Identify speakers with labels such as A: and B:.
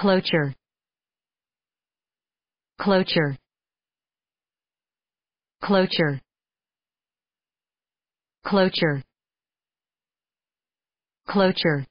A: cloture cloture cloture cloture cloture